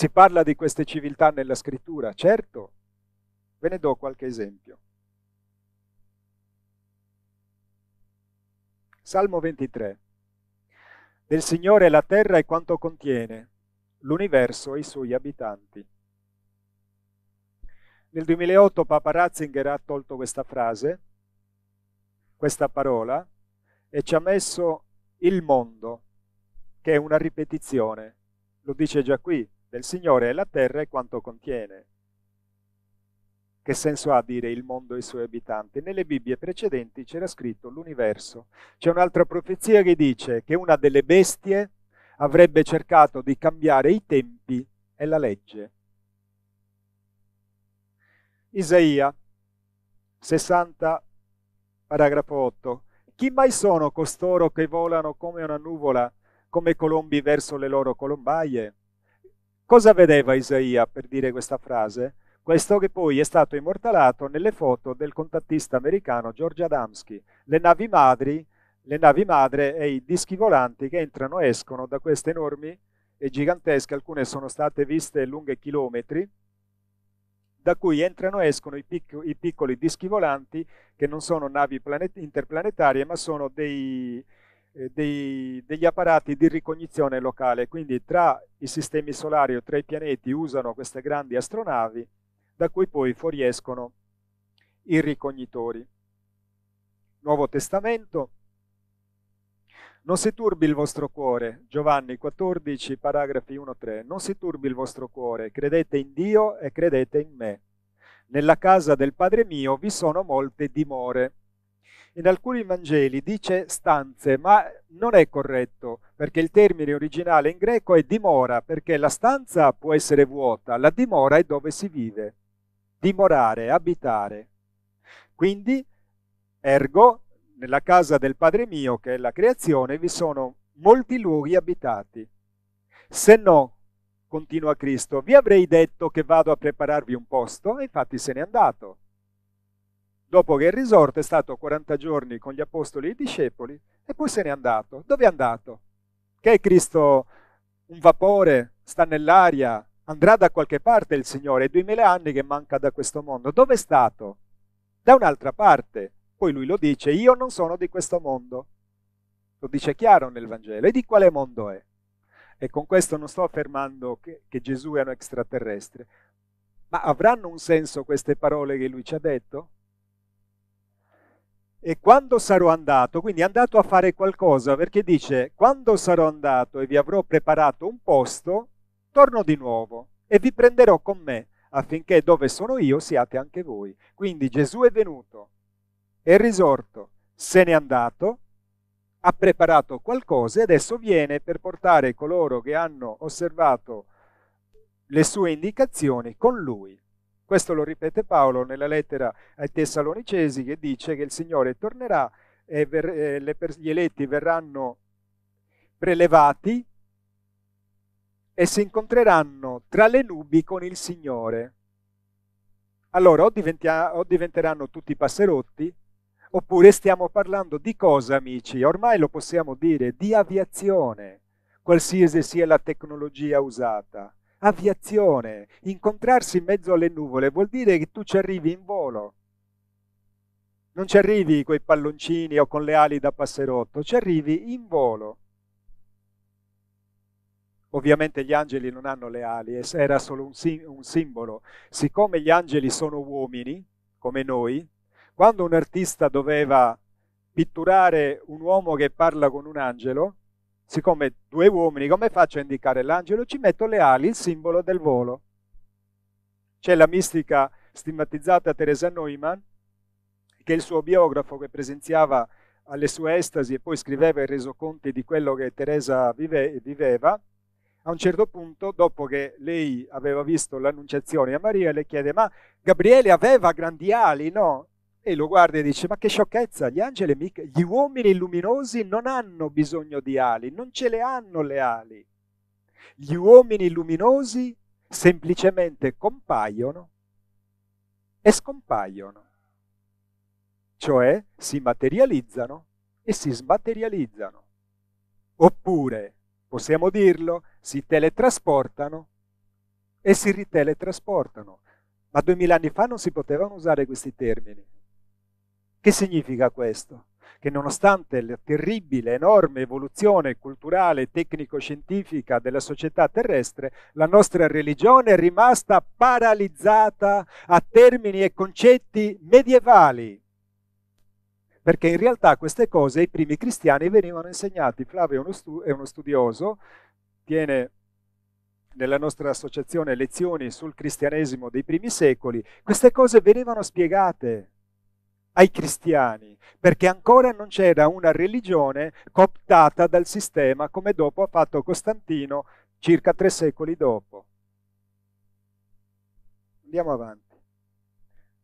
Si parla di queste civiltà nella scrittura, certo. Ve ne do qualche esempio. Salmo 23. Del Signore la terra e quanto contiene, l'universo e i suoi abitanti. Nel 2008 Papa Ratzinger ha tolto questa frase, questa parola, e ci ha messo il mondo, che è una ripetizione. Lo dice già qui, del Signore è la terra e quanto contiene. Che senso ha dire il mondo e i suoi abitanti? Nelle Bibbie precedenti c'era scritto l'universo. C'è un'altra profezia che dice che una delle bestie avrebbe cercato di cambiare i tempi e la legge. Isaia 60, paragrafo 8. Chi mai sono costoro che volano come una nuvola, come colombi verso le loro colombaie? Cosa vedeva Isaia per dire questa frase? Questo che poi è stato immortalato nelle foto del contattista americano George Adamski, le navi madri, le navi madre e i dischi volanti che entrano e escono da queste enormi e gigantesche, alcune sono state viste lunghe chilometri, da cui entrano e escono i, pic i piccoli dischi volanti che non sono navi interplanetarie ma sono dei, eh, dei, degli apparati di ricognizione locale, quindi tra i sistemi solari o tra i pianeti usano queste grandi astronavi da cui poi fuoriescono i ricognitori. Nuovo Testamento. Non si turbi il vostro cuore, Giovanni 14, paragrafi 1-3, non si turbi il vostro cuore, credete in Dio e credete in me. Nella casa del Padre mio vi sono molte dimore in alcuni Vangeli dice stanze, ma non è corretto, perché il termine originale in greco è dimora, perché la stanza può essere vuota, la dimora è dove si vive, dimorare, abitare. Quindi, ergo, nella casa del Padre mio, che è la creazione, vi sono molti luoghi abitati. Se no, continua Cristo, vi avrei detto che vado a prepararvi un posto, e infatti se n'è andato dopo che è risorto è stato 40 giorni con gli apostoli e i discepoli e poi se n'è andato. Dove è andato? Che è Cristo un vapore, sta nell'aria, andrà da qualche parte il Signore, è duemila anni che manca da questo mondo. Dove è stato? Da un'altra parte. Poi lui lo dice, io non sono di questo mondo. Lo dice chiaro nel Vangelo. E di quale mondo è? E con questo non sto affermando che, che Gesù è un extraterrestre. Ma avranno un senso queste parole che lui ci ha detto? e quando sarò andato, quindi è andato a fare qualcosa, perché dice, quando sarò andato e vi avrò preparato un posto, torno di nuovo e vi prenderò con me, affinché dove sono io siate anche voi. Quindi Gesù è venuto, è risorto, se n'è andato, ha preparato qualcosa e adesso viene per portare coloro che hanno osservato le sue indicazioni con lui. Questo lo ripete Paolo nella lettera ai Tessalonicesi che dice che il Signore tornerà e eh, gli eletti verranno prelevati e si incontreranno tra le nubi con il Signore. Allora o, o diventeranno tutti passerotti oppure stiamo parlando di cosa amici? Ormai lo possiamo dire, di aviazione, qualsiasi sia la tecnologia usata aviazione. Incontrarsi in mezzo alle nuvole vuol dire che tu ci arrivi in volo. Non ci arrivi con i palloncini o con le ali da passerotto, ci arrivi in volo. Ovviamente gli angeli non hanno le ali, era solo un, sim- un simbolo. Siccome gli angeli sono uomini, come noi, quando un artista doveva pitturare un uomo che parla con un angelo, siccome due uomini, come faccio a indicare l'angelo? Ci metto le ali, il simbolo del volo. C'è la mistica stigmatizzata Teresa Neumann, che il suo biografo che presenziava alle sue estasi e poi scriveva i resoconti di quello che Teresa vive, viveva, a un certo punto, dopo che lei aveva visto l'annunciazione a Maria, le chiede, ma Gabriele aveva grandi ali? No, e lo guarda e dice ma che sciocchezza, gli angeli mica, gli uomini luminosi non hanno bisogno di ali, non ce le hanno le ali. Gli uomini luminosi semplicemente compaiono e scompaiono, cioè si materializzano e si smaterializzano. Oppure, possiamo dirlo, si teletrasportano e si riteletrasportano. Ma duemila anni fa non si potevano usare questi termini. Che significa questo? Che nonostante la terribile, enorme evoluzione culturale, tecnico-scientifica della società terrestre, la nostra religione è rimasta paralizzata a termini e concetti medievali. Perché in realtà queste cose ai primi cristiani venivano insegnate. Flavio è uno studioso, tiene nella nostra associazione lezioni sul cristianesimo dei primi secoli, queste cose venivano spiegate ai cristiani, perché ancora non c'era una religione cooptata dal sistema come dopo ha fatto Costantino circa tre secoli dopo. Andiamo avanti.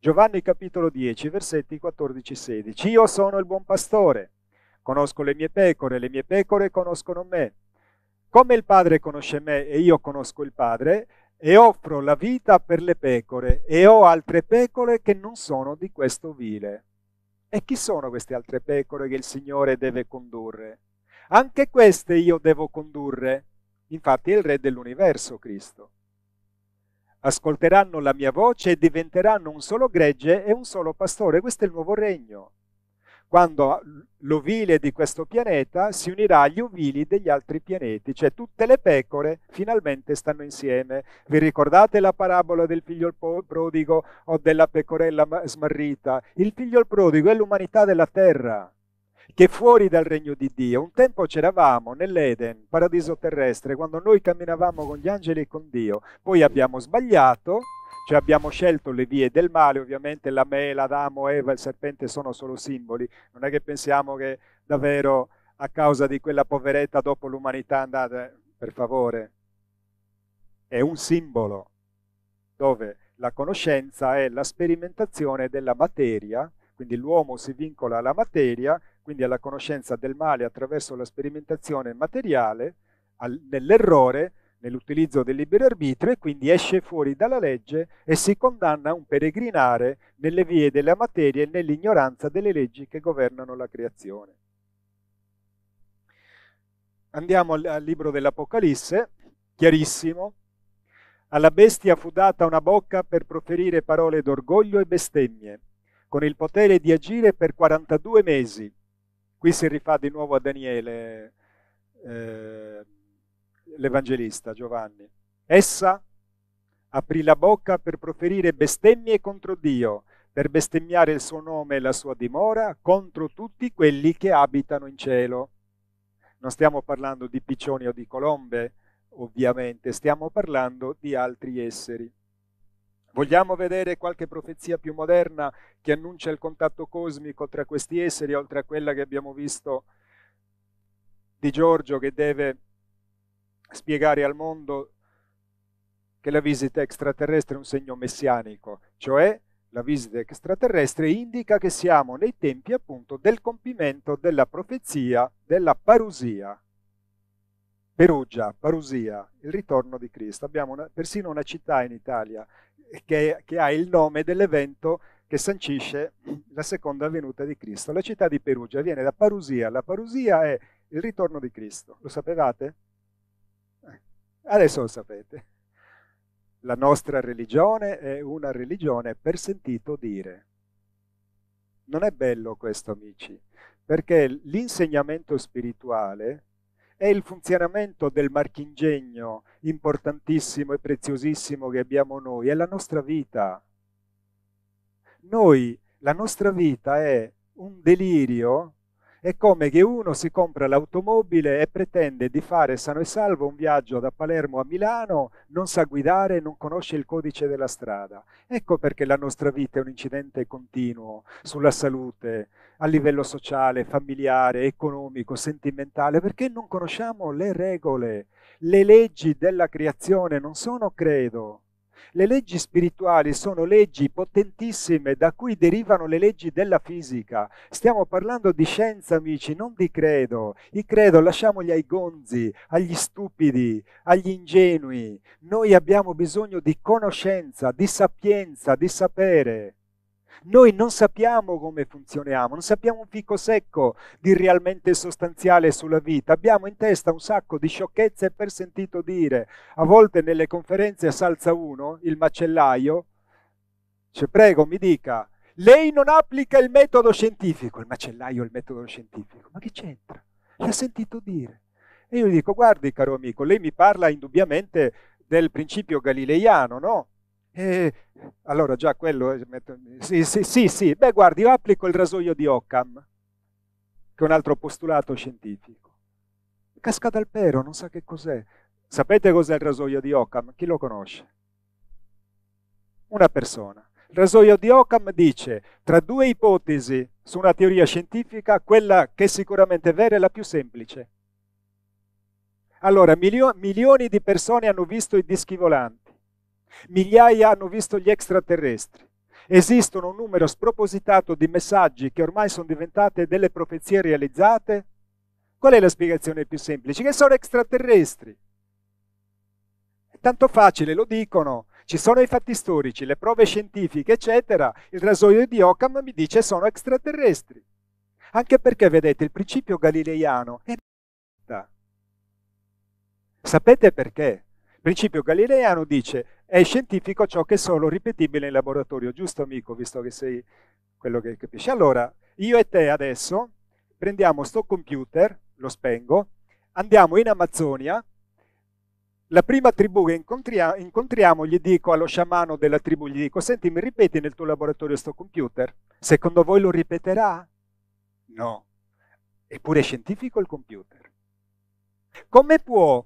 Giovanni capitolo 10, versetti 14-16. Io sono il buon pastore, conosco le mie pecore, le mie pecore conoscono me. Come il Padre conosce me e io conosco il Padre, e offro la vita per le pecore e ho altre pecore che non sono di questo vile. E chi sono queste altre pecore che il Signore deve condurre? Anche queste io devo condurre. Infatti è il Re dell'universo Cristo. Ascolteranno la mia voce e diventeranno un solo gregge e un solo pastore. Questo è il nuovo regno quando l'ovile di questo pianeta si unirà agli ovili degli altri pianeti, cioè tutte le pecore finalmente stanno insieme. Vi ricordate la parabola del figlio prodigo o della pecorella smarrita? Il figlio prodigo è l'umanità della terra che fuori dal regno di Dio. Un tempo c'eravamo nell'Eden, paradiso terrestre, quando noi camminavamo con gli angeli e con Dio, poi abbiamo sbagliato, cioè abbiamo scelto le vie del male, ovviamente la mela, Adamo, Eva, il serpente sono solo simboli, non è che pensiamo che davvero a causa di quella poveretta dopo l'umanità andate, per favore, è un simbolo dove la conoscenza è la sperimentazione della materia, quindi l'uomo si vincola alla materia quindi alla conoscenza del male attraverso la sperimentazione materiale, nell'errore, nell'utilizzo del libero arbitrio e quindi esce fuori dalla legge e si condanna a un peregrinare nelle vie della materia e nell'ignoranza delle leggi che governano la creazione. Andiamo al, al libro dell'Apocalisse, chiarissimo. Alla bestia fu data una bocca per proferire parole d'orgoglio e bestemmie, con il potere di agire per 42 mesi Qui si rifà di nuovo a Daniele, eh, l'Evangelista Giovanni. Essa aprì la bocca per proferire bestemmie contro Dio, per bestemmiare il suo nome e la sua dimora contro tutti quelli che abitano in cielo. Non stiamo parlando di piccioni o di colombe, ovviamente, stiamo parlando di altri esseri. Vogliamo vedere qualche profezia più moderna che annuncia il contatto cosmico tra questi esseri, oltre a quella che abbiamo visto di Giorgio che deve spiegare al mondo che la visita extraterrestre è un segno messianico, cioè la visita extraterrestre indica che siamo nei tempi appunto del compimento della profezia della parusia. Perugia, parusia, il ritorno di Cristo. Abbiamo una, persino una città in Italia che, che ha il nome dell'evento che sancisce la seconda venuta di Cristo. La città di Perugia viene da Parusia. La Parusia è il ritorno di Cristo. Lo sapevate? Eh, adesso lo sapete. La nostra religione è una religione per sentito dire. Non è bello questo, amici, perché l'insegnamento spirituale è il funzionamento del marchingegno importantissimo e preziosissimo che abbiamo noi, è la nostra vita. Noi, la nostra vita è un delirio è come che uno si compra l'automobile e pretende di fare sano e salvo un viaggio da Palermo a Milano, non sa guidare, non conosce il codice della strada. Ecco perché la nostra vita è un incidente continuo sulla salute, a livello sociale, familiare, economico, sentimentale, perché non conosciamo le regole, le leggi della creazione non sono credo, le leggi spirituali sono leggi potentissime da cui derivano le leggi della fisica. Stiamo parlando di scienza, amici, non di credo. Il credo lasciamoli ai gonzi, agli stupidi, agli ingenui. Noi abbiamo bisogno di conoscenza, di sapienza, di sapere. Noi non sappiamo come funzioniamo, non sappiamo un fico secco di realmente sostanziale sulla vita. Abbiamo in testa un sacco di sciocchezze per sentito dire. A volte nelle conferenze salza uno, il macellaio, dice prego mi dica, lei non applica il metodo scientifico, il macellaio il metodo scientifico. Ma che c'entra? L'ha sentito dire. E io gli dico, guardi caro amico, lei mi parla indubbiamente del principio galileiano, no? Eh, allora già quello, eh, metto, sì, sì, sì, sì, beh guardi, io applico il rasoio di Occam, che è un altro postulato scientifico. Casca dal pero, non sa che cos'è. Sapete cos'è il rasoio di Occam? Chi lo conosce? Una persona. Il rasoio di Occam dice, tra due ipotesi su una teoria scientifica, quella che è sicuramente vera è la più semplice. Allora, milio milioni di persone hanno visto i dischi volanti Migliaia hanno visto gli extraterrestri. Esistono un numero spropositato di messaggi che ormai sono diventate delle profezie realizzate. Qual è la spiegazione più semplice? Che sono extraterrestri. È tanto facile, lo dicono. Ci sono i fatti storici, le prove scientifiche, eccetera. Il rasoio di Occam mi dice sono extraterrestri. Anche perché, vedete, il principio galileiano è... Sapete perché? Il principio galileiano dice è scientifico ciò che è solo ripetibile in laboratorio, giusto amico, visto che sei quello che capisci. Allora, io e te adesso prendiamo sto computer, lo spengo, andiamo in Amazzonia, la prima tribù che incontria, incontriamo gli dico allo sciamano della tribù, gli dico, senti, mi ripeti nel tuo laboratorio sto computer? Secondo voi lo ripeterà? No. Eppure è scientifico il computer. Come può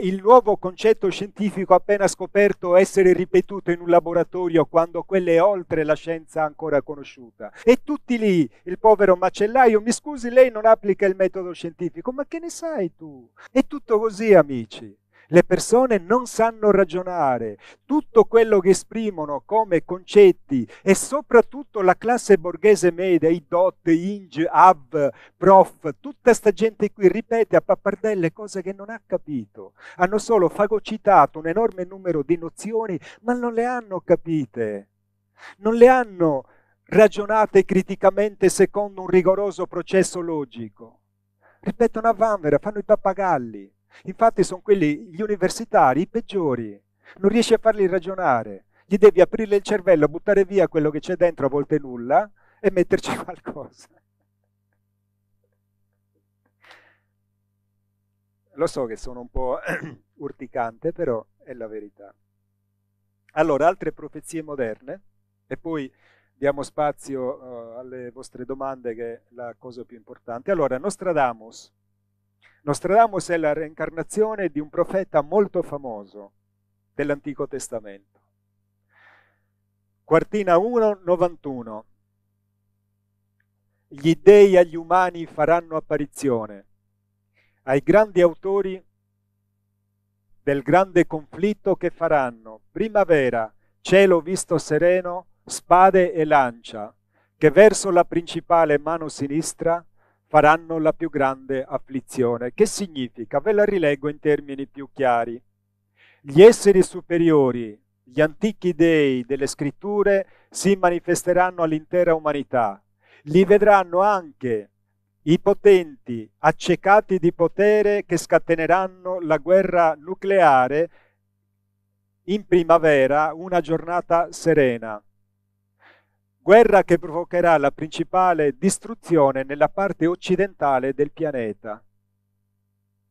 il nuovo concetto scientifico appena scoperto essere ripetuto in un laboratorio quando quella è oltre la scienza ancora conosciuta. E tutti lì, il povero macellaio, mi scusi, lei non applica il metodo scientifico, ma che ne sai tu? È tutto così, amici. Le persone non sanno ragionare, tutto quello che esprimono come concetti e soprattutto la classe borghese media, i DOT, ING, AV, PROF, tutta sta gente qui ripete a pappardelle cose che non ha capito. Hanno solo fagocitato un enorme numero di nozioni, ma non le hanno capite. Non le hanno ragionate criticamente secondo un rigoroso processo logico. Ripetono a vanvera, fanno i pappagalli. Infatti sono quelli, gli universitari, i peggiori. Non riesci a farli ragionare. Gli devi aprire il cervello, buttare via quello che c'è dentro, a volte nulla, e metterci qualcosa. Lo so che sono un po' urticante, però è la verità. Allora, altre profezie moderne, e poi diamo spazio uh, alle vostre domande, che è la cosa più importante. Allora, Nostradamus, Nostradamus è la reincarnazione di un profeta molto famoso dell'Antico Testamento. Quartina 1, 91. Gli dei agli umani faranno apparizione, ai grandi autori del grande conflitto che faranno, primavera, cielo visto sereno, spade e lancia, che verso la principale mano sinistra faranno la più grande afflizione. Che significa? Ve la rileggo in termini più chiari. Gli esseri superiori, gli antichi dei delle scritture si manifesteranno all'intera umanità. Li vedranno anche i potenti accecati di potere che scateneranno la guerra nucleare in primavera, una giornata serena guerra che provocherà la principale distruzione nella parte occidentale del pianeta.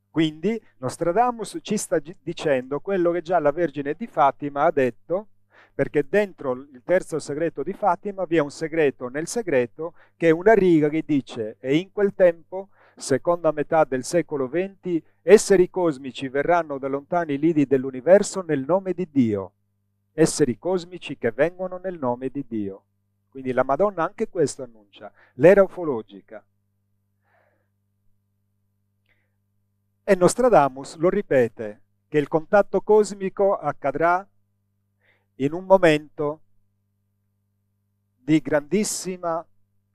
Quindi Nostradamus ci sta dicendo quello che già la Vergine di Fatima ha detto, perché dentro il terzo segreto di Fatima vi è un segreto nel segreto che è una riga che dice e in quel tempo, seconda metà del secolo XX, esseri cosmici verranno da lontani lidi dell'universo nel nome di Dio, esseri cosmici che vengono nel nome di Dio. Quindi la Madonna anche questo annuncia, l'era ufologica. E Nostradamus lo ripete, che il contatto cosmico accadrà in un momento di grandissima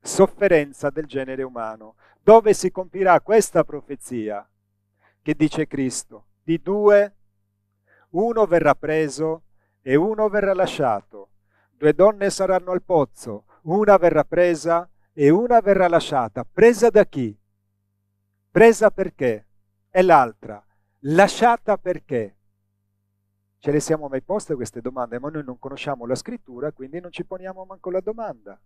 sofferenza del genere umano, dove si compirà questa profezia che dice Cristo, di due, uno verrà preso e uno verrà lasciato. Due donne saranno al pozzo, una verrà presa e una verrà lasciata. Presa da chi? Presa perché? E l'altra? Lasciata perché? Ce le siamo mai poste queste domande, ma noi non conosciamo la scrittura, quindi non ci poniamo manco la domanda.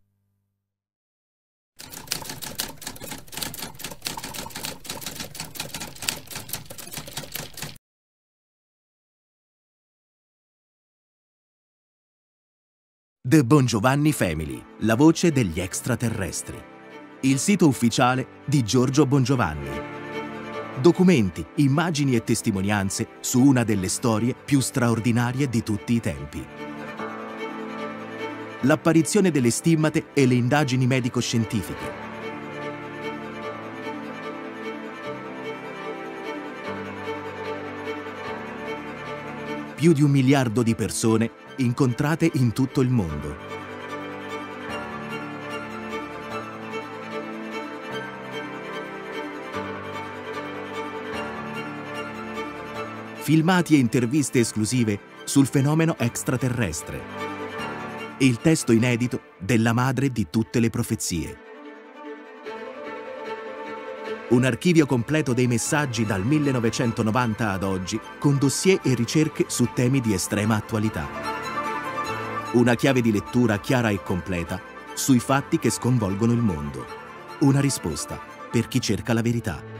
The Bongiovanni Family, la voce degli extraterrestri. Il sito ufficiale di Giorgio Bongiovanni. Documenti, immagini e testimonianze su una delle storie più straordinarie di tutti i tempi. L'apparizione delle stimmate e le indagini medico-scientifiche. Più di un miliardo di persone incontrate in tutto il mondo. Filmati e interviste esclusive sul fenomeno extraterrestre. il testo inedito della madre di tutte le profezie. Un archivio completo dei messaggi dal 1990 ad oggi, con dossier e ricerche su temi di estrema attualità. Una chiave di lettura chiara e completa sui fatti che sconvolgono il mondo. Una risposta per chi cerca la verità.